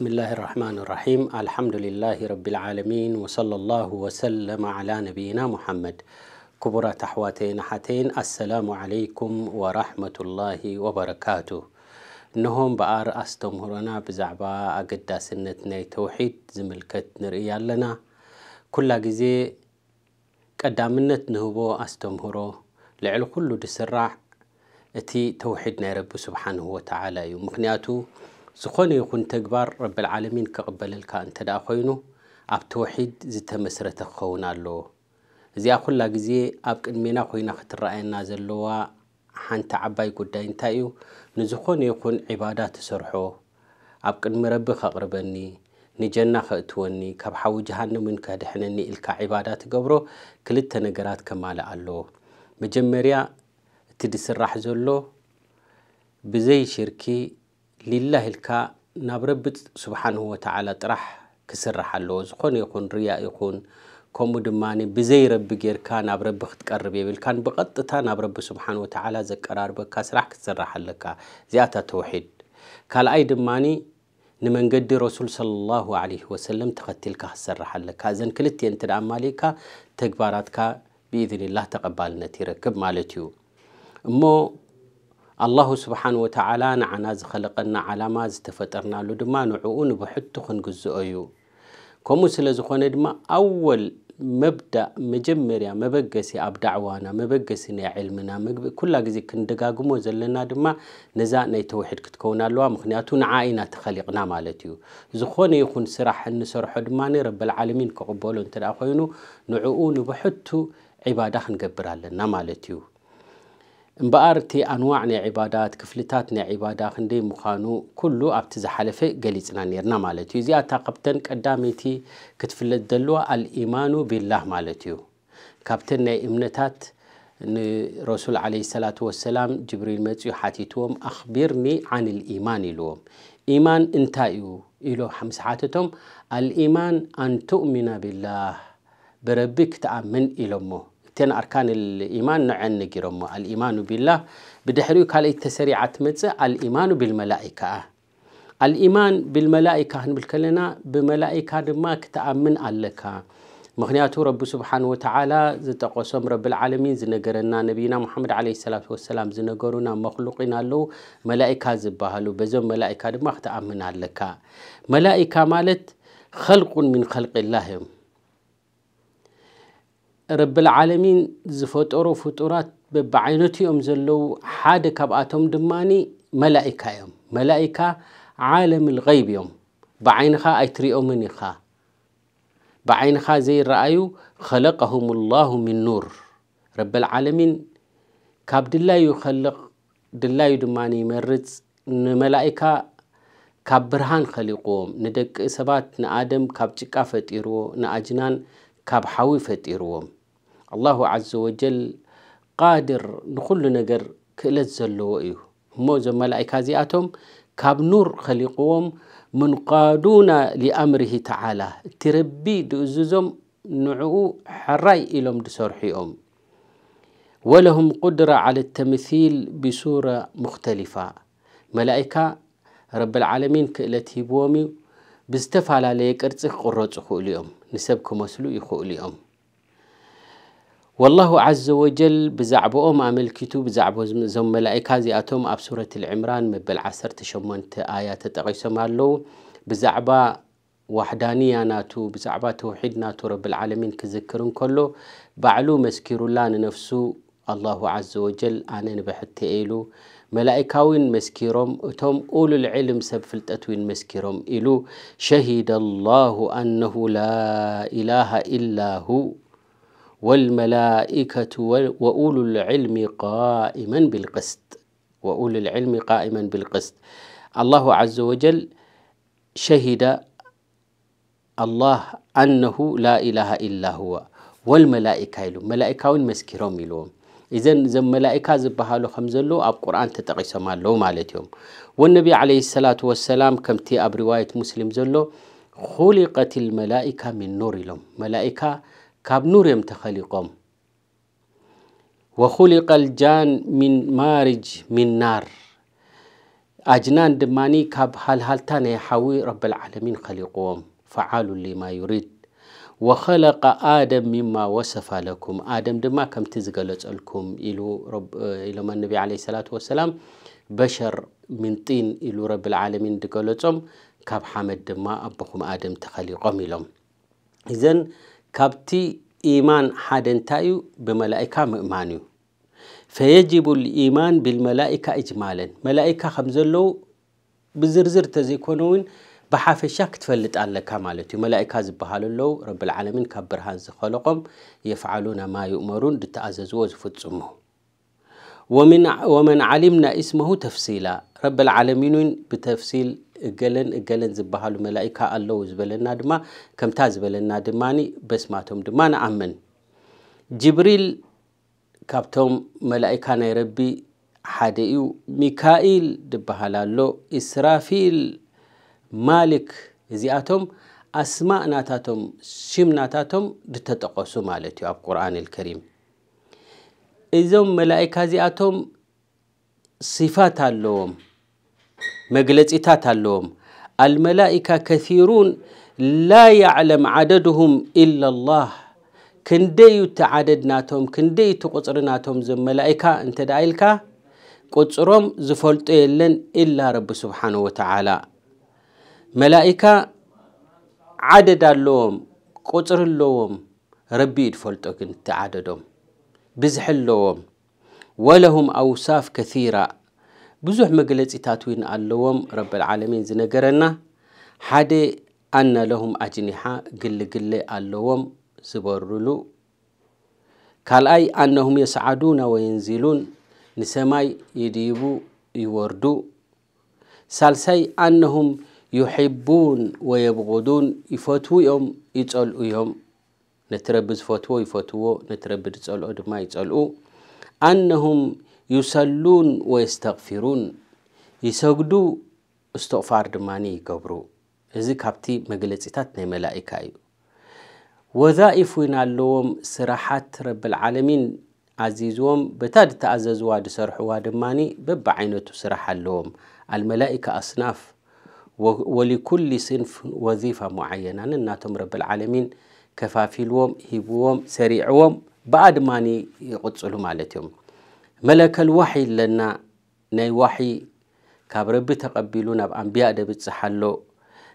بسم الله الرحمن الرحيم الحمد لله رب العالمين وصلى الله وسلم على نبينا محمد كبرى تحواتين حتين السلام عليكم ورحمة الله وبركاته نهم بآر استمرنا بزعبا أقدا سنتنا توحيد زملكت نرئي لنا كل جزي قدامنت نهبو أستمهرو لعل كل دسرع اتي توحيدنا رب سبحانه وتعالى يوم እዩ ዝኾነ ይኹን ተግባር ረብልዓለሚን ክቕበለልካ እንተ ደኣ ኮይኑ ኣብ ተወሒድ ዝተመስረተ ክኸውን ኣለዎ እዚኣ ኩላ ግዜ ኣብ ቅድሜና ኮይና ክትረኣየና ዘለዋ ሓንቲ ዓባይ ጉዳይ እንታይ እዩ ንዝኾነ ይኹን ዒባዳ ትሰርሖ ኣብ ቅድሚ ረቢ ከቕርበኒ ንጀና ክእትወኒ ካብ ሓዊ ጃሃንምን ከድሕነኒ ኢልካ ዒባዳ ትገብሮ ክልተ ነገራት ከማልእ ኣለዎ መጀመርያ እቲ ድስራሕ ዘሎ ብዘይ ሽርኪ ሊላህ ኢልካ ናብ ረቢ ስብሓንሁ ወተዓላ ጥራሕ ክስራሕ ኣለዎ ዝኾነ ይኹን ርያ ይኹን ከምኡ ድማ ብዘይ ረቢ ጌርካ ናብ ረቢ ክትቀርብ የብልካን ብቐጥታ ናብ ረቢ ስብሓን ወተዓላ ዘቀራርበካ ስራሕ ክትስራሕ ኣለካ እዚኣታ ተውሒድ ካልኣይ ድማኒ ንመንገዲ ረሱል صለ ላሁ ለ ወሰለም ተኸቲልካ ክትሰርሕ ኣለካ እዘን ክልትየን እንተ ደኣ ማሊካ ተግባራትካ ብኢዝንላህ ተቐባልነት ይረክብ ማለት እዩ እሞ ኣላሁ ስብሓን ወተዓላ ንዓና ዝኸለቐና ዓላማ ዝተፈጠርናሉ ድማ ንዕኡ ንብሕቱ ክንግዝኦ እዩ ከምኡ ስለ ዝኾነ ድማ ኣወል መብዳእ መጀመርያ መበገሲ ኣብ ዳዕዋና መበገሲ ናይ ዕልምና ምግቢ ኩላ ግዜ ክንደጋግሞ ዘለና ድማ ነዛ ናይ ተውሒድ ክትከውን ኣለዋ ምክንያቱ ንዓ ኢና ተኸሊቕና ማለት እዩ ዝኾነ ይኹን ስራሕ እንሰርሖ ድማ ረብልዓለሚን ክቕበሎ እንተ ኮይኑ ንዕኡ ንብሕቱ ዒባዳ ክንገብር ኣለና ማለት እዩ እምበኣር እቲ ኣንዋዕ ናይ ዒባዳት ክፍልታት ናይ ዒባዳ ክንደይ ምዃኑ ኩሉ ኣብቲ ዝሓለፈ ገሊፅና ነርና ማለት እዩ እዚኣታ ካብተን ቀዳመይቲ ክትፍለጥ ዘለዋ አልኢማኑ ቢላህ ማለት እዩ ካብተን ናይ እምነታት ንረሱል ዓለ ሰላት ወሰላም ጅብሪል መፅኡ ሓቲትዎም ኣኽቢርኒ ዓን ልኢማን ኢልዎም ኢማን እንታይ እዩ ኢሎ ምስ ሓተቶም አልኢማን ኣንቱእሚና ቢላህ ብረቢ ክትኣምን ኢሎሞ تن أركان الإيمان نعن نجرم الإيمان بالله بدحريو كالي تسريعة متزة الإيمان بالملائكة الإيمان بالملائكة هنبل كلنا بملائكة ما كتأمن ألك مخنياتو رب سبحانه وتعالى زتقسم رب العالمين زنجرنا نبينا محمد عليه الصلاة والسلام زنجرنا مخلوقنا له ملائكة زبهلو بزم ملائكة ما كتأمن ألك ملائكة مالت خلق من خلق الله ረቢ ልዓለሚን ዝፈጠሮ ፍጡራት በብዓይነቱ እዮም ዘለው ሓደ ካብኣቶም ድማኒ መላኢካ እዮም መላኢካ ዓለም ልغይብ እዮም ብዓይንኻ ኣይትሪኦምን ኢኻ ብዓይንኻ ዘይረኣዩ ከለቀሁም ላሁ ምን ኑር ረቢ ልዓለሚን ካብ ድላዩ ይኸልቕ ድላዩ ድማ ይመርፅ ንመላኢካ ካብ ብርሃን ኸሊቑዎም ንደቂ ሰባት ንኣደም ካብ ጭቃ ፈጢርዎ ንኣጅናን ካብ ሓዊ ፈጢርዎም الله عز وجل قادر نخل نجر كل الزلو إيه موز ملاك هذه كاب نور خلقوهم منقادون لأمره تعالى تربي دوززهم نعو حراي إلهم دسرحيهم ولهم قدرة على التمثيل بصورة مختلفة ملائكة رب العالمين كالتي بومي بستفعل عليك ارتسخ قررت اليوم نسبكم مسلو يخو اليوم والله عز وجل بزعبهم عمل كتب زعبه زم ملائكة زي أتوم أبسورة العمران مبل عسر تشمنت آيات تقيس مالو بزعبا وحدانية ناتو بزعبا توحيد ناتو رب العالمين كذكرون كله بعلو مسكر الله نفسه الله عز وجل أنا نبحت إلو ملائكة مسكيروم مسكرهم أتوم أول العلم سب فلتت مسكيروم ايلو إلو شهد الله أنه لا إله إلا هو والملائكة وأولو العلم قائما بالقسط وأولو العلم قائما بالقسط الله عز وجل شهد الله أنه لا إله إلا هو والملائكة يلوم ملائكة والمسكرون يلوم إذن زم ملائكة زبهالو له أب قرآن تتقسم الله مالتهم والنبي عليه الصلاة والسلام كم أب رواية مسلم زلو خلقت الملائكة من نور لهم ملائكة كاب نوريم تخليقوم وخلق الجان من مارج من نار أجنان دماني كاب هل هل تاني حوي رب العالمين خليقوم فعال اللي ما يريد وخلق آدم مما وصف لكم آدم دما كم تزغلت لكم إلو رب إلو من النبي عليه الصلاة والسلام بشر من طين إلو رب العالمين دقلتهم كاب حمد دما أبخم آدم تخليقوم إلو إذن كابتي إيمان تايو بملائكة مؤمنيو فيجب الإيمان بالملائكة إجمالا ملائكة خمزلو بزرزر تزيكونوين بحافي شاك تفلت على كمالتي ملائكة زبهالو لو رب العالمين كبرهان زخلقهم يفعلون ما يؤمرون دتأززو وزفتصمو ومن ومن علمنا اسمه تفصيلا رب العالمين بتفصيل እገለን እገለን ዝበሃሉ መላእካ ኣለው ዝበለና ድማ ከምታ ዝበለና ድማኒ በስማቶም ድማ ንኣመን ጅብሪል ካብቶም መላእካ ናይ ረቢ ሓደ እዩ ሚካኢል ድበሃል ኣሎ እስራፊል ማሊክ እዚኣቶም ኣስማእ ናታቶም ሽም ናታቶም ዝተጠቐሱ ማለት እዩ ኣብ ቁርኣን ልከሪም እዞም መላእካ እዚኣቶም ስፋት ኣለዎም መግለፂታት ኣለዎም አልመላኢካ ከሩን ላ ያዕለም ዓደድሁም ኢላ ላህ ክንደይ ቲ ዓደድ ናቶም ክንደይ ቲ ቁፅሪ ናቶም ዞም መላኢካ እንተ ዳ ኢልካ ቁፅሮም ዝፈልጦ የለን ኢላ ረቢ ስብሓን ወተዓላ መላኢካ ዓደድ ኣለዎም ቁፅሪ ኣለዎም ረቢ ዩ ድፈልጦ ግን ቲ ዓደዶም ብዝሒ ኣለዎም ወለሁም ኣውሳፍ ከራ ብዙሕ መግለፂታት ው ኣለዎም ረብልዓለሚን ዝነገረና ሓደ ኣና ለሁም ኣጅኒሓ ግልግለ ኣለዎም ዝበርሉ ካልኣይ ኣነሁም የስዓዱና ወየንዚሉን ንሰማይ ይድይቡ ይወርዱ ሳልሳይ ኣነሁም ዩሕቡን ወየብغዱን ይፈትው ኦም ይፀልኡ እዮም ነቲ ረቢ ዝፈትዎ ይፈትዎ ነቲ ረቢ ዝፀልኦ ድማ ይፀልኡ ኣነሁም يسلون ويستغفرون يسجدوا استغفار دماني يقبرو إذي كابتي مغلطيتات نملائكايو وظائف ينالوهم سراحات رب العالمين عزيزوهم بتاد تأززوا دسرحوا دماني ببعينتو سراحة لهم الملائكة أصناف ولكل صنف وظيفة معينة ناتم رب العالمين كفافلوهم هبوهم سريعوهم بعد ماني يقدسلوا مالتهم ملك الوحي لنا ناي وحي كاب ربي تقبلو ناب أنبياء دبت سحلو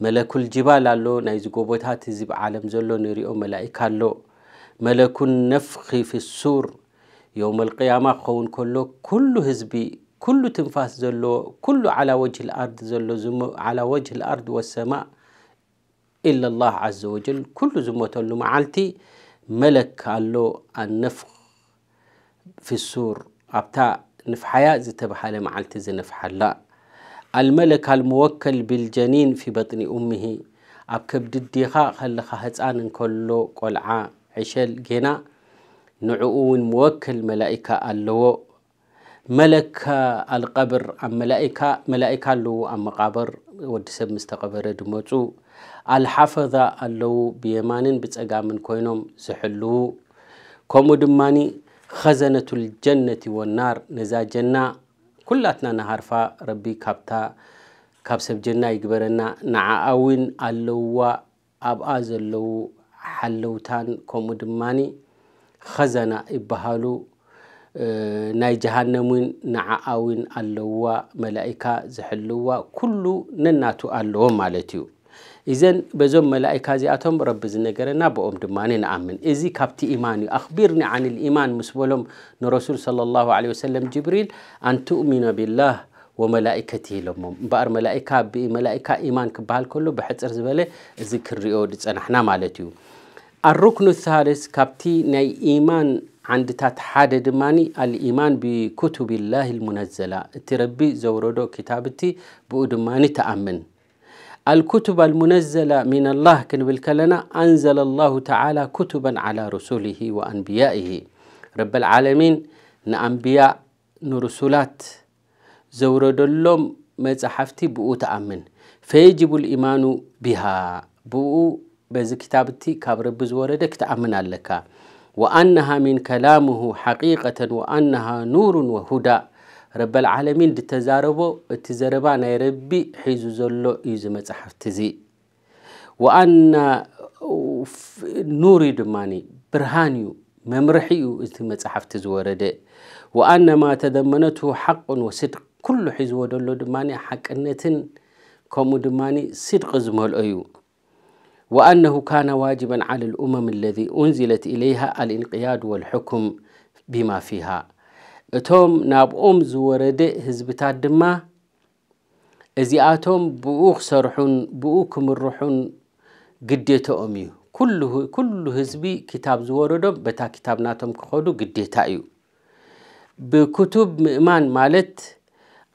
ملك الجبال لو ناي زقوبوتات زب عالم زلو نريو ملائكة لو ملك النفخ في السور يوم القيامة خون كله كل هزبي كل تنفاس زلو كل على وجه الأرض زلو زمو على وجه الأرض والسماء إلا الله عز وجل كل زموت له معالتي ملك قال النفخ في السور ኣብታ ንፍሓያ ዝተባሃለ መዓልቲ ዝነፍሓላ ኣልመለክ ኣልመወከል ብልጀኒን ፊ በጥኒ ኡምሂ ኣብ ከብድዲኻ ከለኻ ህፃን እንከሎ ቆልዓ ዕሸል ጌና ንዕኡ እውን መወክል መላኢካ ኣለዎ መለክ ኣልቀብር ኣብ መላኢካ ኣለዉ ኣብ መቃብር ወዲ ሰብ ምስ ተቐበረ ድመፁ ኣልሓፈዛ ኣለዉ ብየማንን ብፀጋምን ኮይኖም ዝሕልዉ ከምኡ ድማኒ خزنة الجنة والنار نزا جنة كلاتنا نهارفا ربي كابتا كاب سب جنة يقبرنا نعاوين اللوا أبقى زلو حلوتان كومو دماني خزنة إبهالو ናይ ጀሃነምን نعاوين ኣለዋ መላእካ ዝሕልዋ ኩሉ نناتو ኣለዎም ማለት إذن بزوم ملائكة زياتهم رب زنجرنا بأم دماني آمن إذي كابتي إيماني أخبرني عن الإيمان مسبولهم نرسول صلى الله عليه وسلم جبريل أن تؤمن بالله وملائكته لهم بأر ملائكة بملائكة إيمان كبهال كله بحتر زبالة ذكر ريود أنا مالتيو الركن الثالث كابتي ناي إيمان عند تتحاد دماني الإيمان بكتب الله المنزلة تربي زورودو كتابتي بأدماني تأمن الكتب المنزلة من الله كن بالكلنا أنزل الله تعالى كتبا على رسله وأنبيائه رب العالمين نأنبياء نرسلات زورد ما مزحفتي بؤو تأمن فيجب الإيمان بها بؤو بز كتابتي كابر بزوردك تأمن لك وأنها من كلامه حقيقة وأنها نور وهدى رب العالمين دتزاربو تزاربا نيربي حيزو زلو يزمة حفتزي وأن نوري دماني برهانيو ممرحيو إزمة حفتزي ورد وأن ما تدمنتو حق وصدق كل حيزو دلو دماني حق النتن كومو دماني صدق زمول أيو وأنه كان واجبا على الأمم الذي أنزلت إليها الإنقياد والحكم بما فيها እቶም ናብኦም ዝወረደእ ህዝብታት ድማ እዚኣቶም ብኡ ክሰርሑን ብኡ ክምርሑን ግዴተኦም እዩ ኩሉ ህዝቢ ክታብ ዝወረዶም በታ ክታብ ናቶም ክኸዱ ግዴታ እዩ ብክቱብ ምእማን ማለት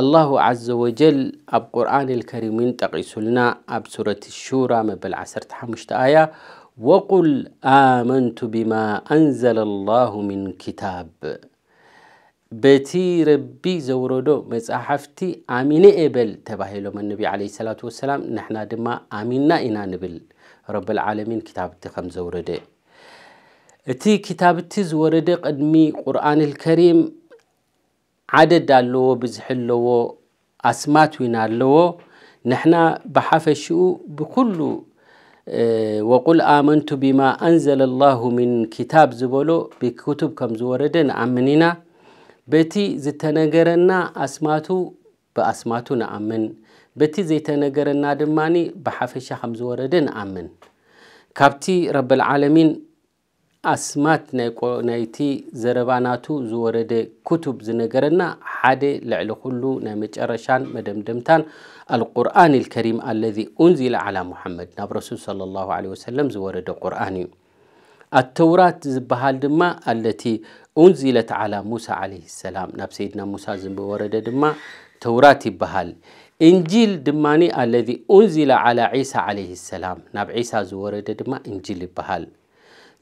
ኣላሁ ዓዘ ወጀል ኣብ ቁርኣን ልከሪምን ጠቒሱልና ኣብ ሱረት ሹራ መበል 15 ኣያ ወቁል ኣመንቱ ብማ ኣንዘለ ላሁ ምን ክታብ በቲ ረቢ ዘውረዶ መፅሓፍቲ ኣሚነ እየ በል ተባሂሎም ነቢ ለ ሰላት ወሰላም ንሕና ድማ ኣሚንና ኢና ንብል ረብልዓለሚን ክታብቲ ከም ዘውረደ እቲ ክታብቲ ዝወረደ ቅድሚ ቁርኣንልከሪም ዓደድ ኣለዎ ብዝሕ ኣለዎ ኣስማት ውን ኣለዎ ንሕና ብሓፈሽኡ ብኩሉ ወቁል ኣመንቱ ብማ ኣንዘለ ላሁ ምን ክታብ ዝበሎ ብክቱብ ከም ዝወረደ ንኣምን ኢና በቲ ዝተነገረና ኣስማቱ ብኣስማቱ ንኣምን በቲ ዘይተነገረና ድማኒ ብሓፈሻ ከም ዝወረደ ንኣምን ካብቲ ረብልዓለሚን ኣስማት ናይቲ ዘረባናቱ ዝወረደ ክቱብ ዝነገረና ሓደ ልዕሊ ኩሉ ናይ መጨረሻን መደምደምታን አልቁርኣን ልከሪም አለذ ኡንዚለ ዓላ ሙሐመድ ናብ ረሱል صለ ላሁ ለ ወሰለም ዝወረደ ቁርኣን እዩ ኣተውራት ዝበሃል ድማ ኣለቲ أنزلت على موسى عليه السلام ناب نعم، سيدنا موسى زنب ورد دما توراتي بهال إنجيل دماني الذي أنزل على عيسى عليه السلام ناب نعم، عيسى زورد دما إنجيل بهال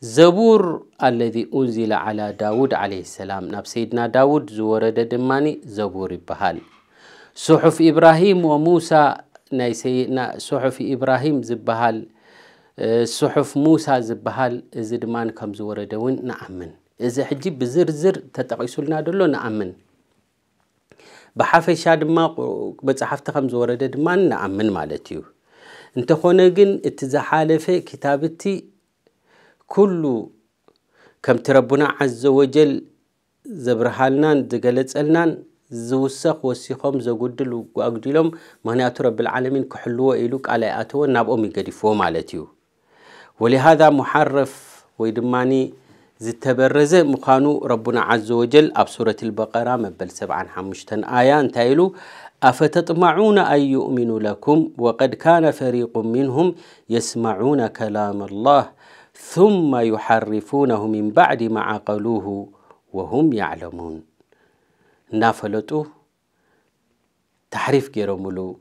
زبور الذي أنزل على داود عليه السلام ناب نعم، سيدنا داود زورد دماني زبور بهال صحف إبراهيم وموسى ناي سيدنا صحف إبراهيم زبهال أه، صحف موسى زبهال زدمان كم زورد ون نعمن እዚ ሕጂ ብዝርዝር ተጠቂሱልና ደሎ ንኣምን ብሓፈሻ ድማ መፅሓፍቲ ከም ዝወረደ ድማ ንኣምን ማለት እዩ እንተኾነ ግን እቲ ዝሓለፈ ክታብቲ ኩሉ ከምቲ ረቡና ዓዘ ወጀል ዘብርሃልናን ዝገለፀልናን ዝውሰኽ ወሲኾም ዘጉድል ኣጉዲሎም ምክንያቱ ረብልዓለሚን ክሕልዎ ኢሉ ቃል ኣይኣተዎን ናብኦም ይገዲፍዎ ማለት እዩ ወሊሃذ ሙሓረፍ ወይ ድማኒ زتبرز مخانو ربنا عز وجل اب سورة البقرة مبل سبعا حمشتن እንታይ تايلو أفتطمعون أن يؤمنوا لكم وقد كان فريق منهم يسمعون كلام الله ثم يحرفونه من بعد ما عقلوه وهم يعلمون نافلتو تحريف جيرملو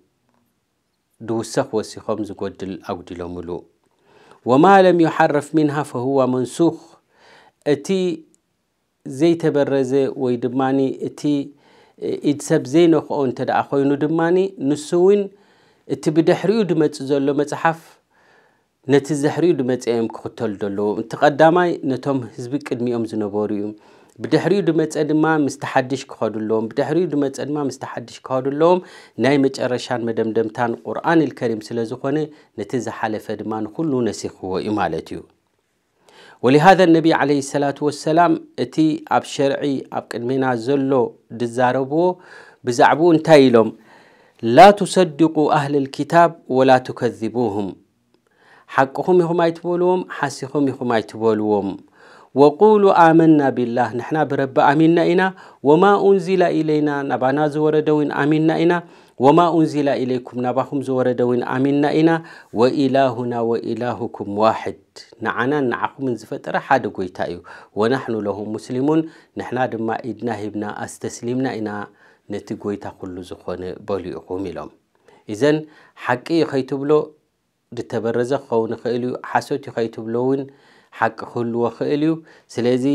دوسخ وسخم زقدل أودلملو وما لم يحرف منها فهو منسوخ እቲ ዘይተበረዘ ወይ ድማኒ እቲ ኢድ ሰብ ዘይነክኦ እንተ ደኣ ኮይኑ ድማኒ ንሱ እውን እቲ ብድሕሪኡ ድመፅእ ዘሎ መፅሓፍ ነቲ ዘሕሪኡ ድመፅኦም ክኽተሉ ዘለዎ እቲ ቀዳማይ ነቶም ህዝቢ ቅድሚኦም ዝነበሩ እዩ ብድሕሪኡ ድመፀ ድማ ምስቲ ሓድሽ ክኸዱ ኣለዎም ብድሕሪኡ ድመፀ ድማ ምስቲ ሓድሽ ክኸዱ ኣለዎም ናይ መጨረሻን መደምደምታን ቁርኣን ኢልከሪም ስለ ዝኾነ ነቲ ዝሓለፈ ድማ ንኩሉ ነሲኽዎ እዩ ማለት እዩ ولهذا النبي عليه الصلاة والسلام أتي أب شرعي أب كلمينا زلو دزاربو بزعبو انتايلهم لا تصدقوا أهل الكتاب ولا تكذبوهم حقهم هم يتبولوهم حسهم هم يتبولوهم ወቁሉ አመና ቢላህ ንሕና ብረቢ ኣሚንና ኢና ወማ ኡንዚላ ኢለይና ናባና ዝወረደ ውን ኣሚንና ኢና ወማ ኡንዚላ ኢለይኩም ናባኹም ዝወረደ ውን ኣሚንና ኢና ወኢላሁና ወኢላሁኩም ዋሕድ ንዓናን ንዓኹምን ዝፈጠረ ሓደ ጎይታ እዩ ወናሕኑ ለሁ ሙስሊሙን ንሕና ድማ ኢድና ሂብና ኣስተስሊምና ኢና ነቲ ጎይታ ኩሉ ዝኾነ በሉ ኢኹም ኢሎም እዘን ሓቂ ኸይትብሎ ድተበረዘ ክኸውን ይኽእል እዩ ሓሶት ዩ ኸይትብሎ እውን ሓቂ ክህልዎ ክእል እዩ ስለዚ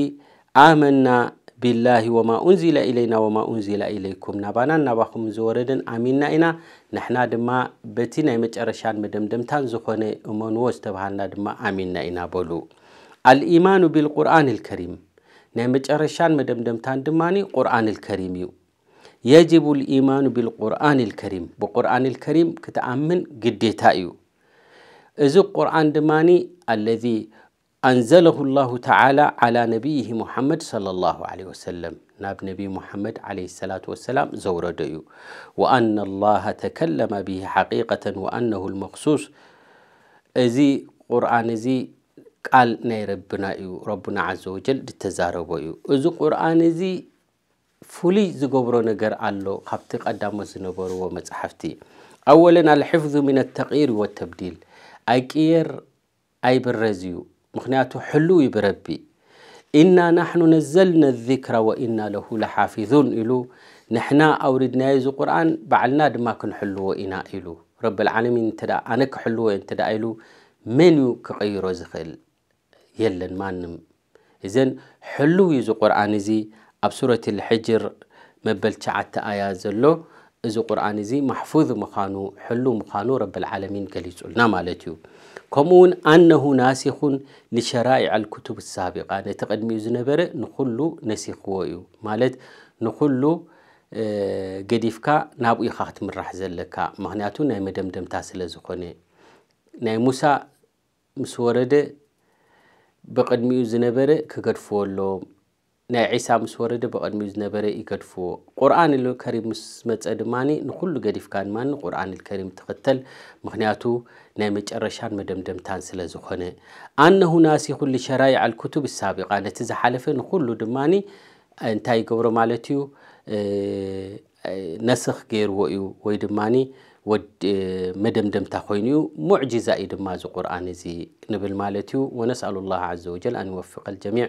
ኣመና ቢላሂ ወማ ኡንዚላ ኢለይና ወማ ኡንዚላ ኢለይኩም ናባናን ናባኹም ዝወረደን ኣሚንና ኢና ንሕና ድማ በቲ ናይ መጨረሻን መደምደምታን ዝኾነ እመንዎ ዝተባሃልና ድማ ኣሚንና ኢና በሉ አልኢማኑ ብልቁርን ልከሪም ናይ መጨረሻን መደምደምታን ድማ ቁርን ልከሪም እዩ የጅቡ ልኢማኑ ብልቁርን ልከሪም ብቁርን ልከሪም ክትኣምን ግዴታ እዩ እዚ ቁርን ድማ ኣለዚ أنزله الله تعالى على نبيه محمد صلى الله عليه وسلم ناب نبي محمد عليه الصلاة والسلام زور ديو وأن الله تكلم به حقيقة وأنه المخصوص أزي قرآن أزي قال ناي ربنا إيو ربنا عز وجل تزارب إيو أزي قرآن أزي فلي زقبرو نقر الله خبتق أدام زنبر ومزحفتي أولا الحفظ من التغيير والتبديل أكير أي برزيو ምክንያቱ ሕልው ይብረቢ ኢና ናሕኑ ነዘልና ذክራ ወኢና ለሁ ለሓፊظን ኢሉ ንሕና ኣውሪድናዮ ዚ ቁርኣን በዓልና ድማ ክንሕልዎ ኢና ኢሉ ረቢ ልዓለሚን እንተ ኣነ ክሕልዎ እንተ ኢሉ መን ዩ ክቐይሮ ዝኽእል የለን ማንም እዘን ሕልው ዩ ዚ ቁርኣን እዚ ኣብ ሱረት ልሕጅር መበል ሸዓተ ኣያ ዘሎ እዚ ቁርኣን እዚ ማሕፉظ ምዃኑ ሕሉ ምዃኑ ረቢ ልዓለሚን ገሊጹልና ማለት እዩ ከምኡውን ኣነሁ ናሲኹን ሊሸራኢዕ ልክቱብ ሳቢቃ ነቲ ቅድሚኡ ዝነበረ ንኩሉ ነሲኽዎ እዩ ማለት ንኩሉ ገዲፍካ ናብኡ ኢኻ ክትምራሕ ዘለካ ምክንያቱ ናይ መደምደምታ ስለ ዝኾነ ናይ ሙሳ ምስ ወረደ ብቅድሚኡ ዝነበረ ክገድፍዎ ኣለዎም ناي عيسى مس ورد بقدمي زنبري يقدفو قرآن الكريم مسمت أدماني نقول قدف كان من قرآن الكريم تقتل مخنياتو نامج الرشان دم تانسل زخنة أنه ناسي كل شرايع الكتب السابقة نتزحلف نقول دماني انتاي قبر مالتيو نسخ غير وئو ويدماني ود مدم دم تاخوينيو معجزة إدماز قرآن زي نبل مالتيو ونسأل الله عز وجل أن يوفق الجميع